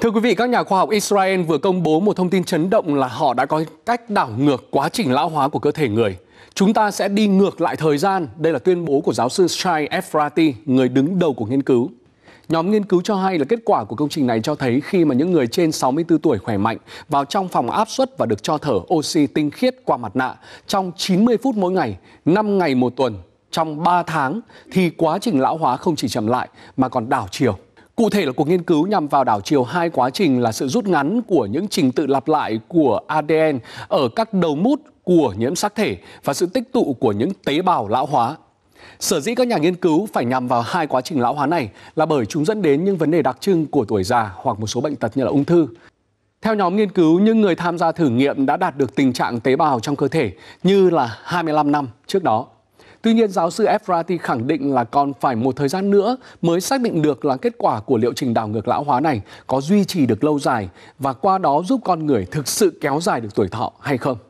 Thưa quý vị, các nhà khoa học Israel vừa công bố một thông tin chấn động là họ đã có cách đảo ngược quá trình lão hóa của cơ thể người. Chúng ta sẽ đi ngược lại thời gian, đây là tuyên bố của giáo sư Shai Efrati, người đứng đầu của nghiên cứu. Nhóm nghiên cứu cho hay là kết quả của công trình này cho thấy khi mà những người trên 64 tuổi khỏe mạnh vào trong phòng áp suất và được cho thở oxy tinh khiết qua mặt nạ trong 90 phút mỗi ngày, 5 ngày một tuần, trong 3 tháng thì quá trình lão hóa không chỉ chậm lại mà còn đảo chiều. Cụ thể là cuộc nghiên cứu nhằm vào đảo chiều hai quá trình là sự rút ngắn của những trình tự lặp lại của ADN ở các đầu mút của nhiễm sắc thể và sự tích tụ của những tế bào lão hóa. Sở dĩ các nhà nghiên cứu phải nhằm vào hai quá trình lão hóa này là bởi chúng dẫn đến những vấn đề đặc trưng của tuổi già hoặc một số bệnh tật như là ung thư. Theo nhóm nghiên cứu, những người tham gia thử nghiệm đã đạt được tình trạng tế bào trong cơ thể như là 25 năm trước đó. Tuy nhiên, giáo sư Efrati khẳng định là còn phải một thời gian nữa mới xác định được là kết quả của liệu trình đảo ngược lão hóa này có duy trì được lâu dài và qua đó giúp con người thực sự kéo dài được tuổi thọ hay không.